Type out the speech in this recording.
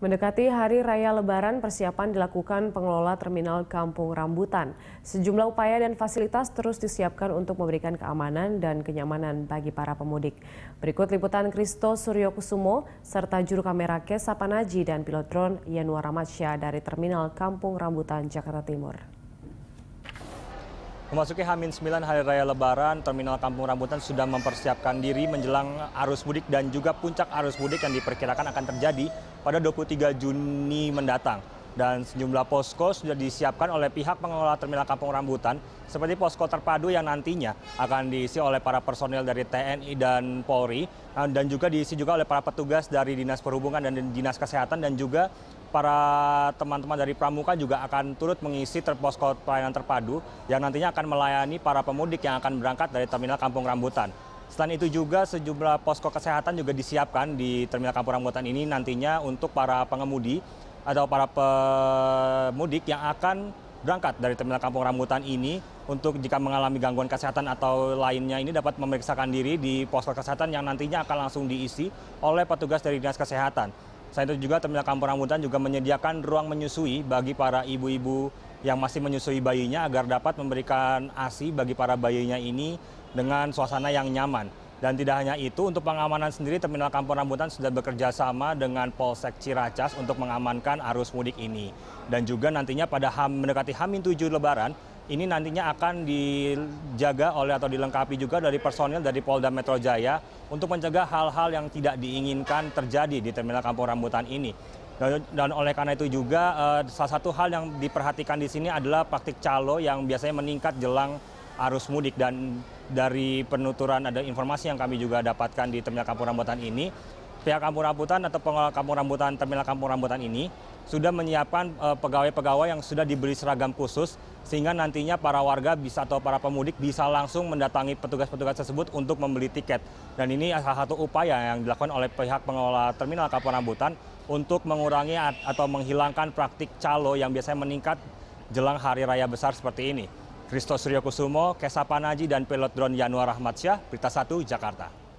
Mendekati hari raya lebaran, persiapan dilakukan pengelola terminal Kampung Rambutan. Sejumlah upaya dan fasilitas terus disiapkan untuk memberikan keamanan dan kenyamanan bagi para pemudik. Berikut liputan Kristo Suryo Kusumo serta juru kamera Kesa Panaji dan pilot drone Yanuar Ramadsyah dari terminal Kampung Rambutan, Jakarta Timur. Memasuki Hamin 9 Hari Raya Lebaran, Terminal Kampung Rambutan sudah mempersiapkan diri menjelang arus mudik dan juga puncak arus mudik yang diperkirakan akan terjadi pada 23 Juni mendatang. Dan sejumlah posko sudah disiapkan oleh pihak pengelola Terminal Kampung Rambutan seperti posko terpadu yang nantinya akan diisi oleh para personil dari TNI dan Polri dan juga diisi juga oleh para petugas dari Dinas Perhubungan dan Dinas Kesehatan dan juga para teman-teman dari Pramuka juga akan turut mengisi terposko pelayanan terpadu yang nantinya akan melayani para pemudik yang akan berangkat dari Terminal Kampung Rambutan. Selain itu juga sejumlah posko kesehatan juga disiapkan di Terminal Kampung Rambutan ini nantinya untuk para pengemudi atau para pemudik yang akan berangkat dari Terminal Kampung Rambutan ini untuk jika mengalami gangguan kesehatan atau lainnya ini dapat memeriksakan diri di posko kesehatan yang nantinya akan langsung diisi oleh petugas dari Dinas Kesehatan. Selain itu juga Terminal Kampung Rambutan juga menyediakan ruang menyusui bagi para ibu-ibu yang masih menyusui bayinya agar dapat memberikan ASI bagi para bayinya ini dengan suasana yang nyaman. Dan tidak hanya itu, untuk pengamanan sendiri Terminal Kampung Rambutan sudah bekerja sama dengan Polsek Ciracas untuk mengamankan arus mudik ini. Dan juga nantinya pada mendekati Hamin 7 Lebaran, ini nantinya akan dijaga oleh atau dilengkapi juga dari personil dari Polda Metro Jaya untuk mencegah hal-hal yang tidak diinginkan terjadi di Terminal Kampung Rambutan ini. Dan, oleh karena itu juga eh, salah satu hal yang diperhatikan di sini adalah praktik calo yang biasanya meningkat jelang arus mudik dan dari penuturan ada informasi yang kami juga dapatkan di Terminal Kampung Rambutan ini pihak Kampung Rambutan atau pengelola Kampung Rambutan Terminal Kampung Rambutan ini sudah menyiapkan eh, pegawai-pegawai yang sudah diberi seragam khusus sehingga nantinya para warga bisa atau para pemudik bisa langsung mendatangi petugas-petugas tersebut untuk membeli tiket. Dan ini salah satu upaya yang dilakukan oleh pihak pengelola terminal Kampung Rambutan untuk mengurangi atau menghilangkan praktik calo yang biasanya meningkat jelang hari raya besar seperti ini. Kristo Suryokusumo, Kesa Panaji, dan pilot drone Yanuar Rahmatsyah, Berita 1, Jakarta.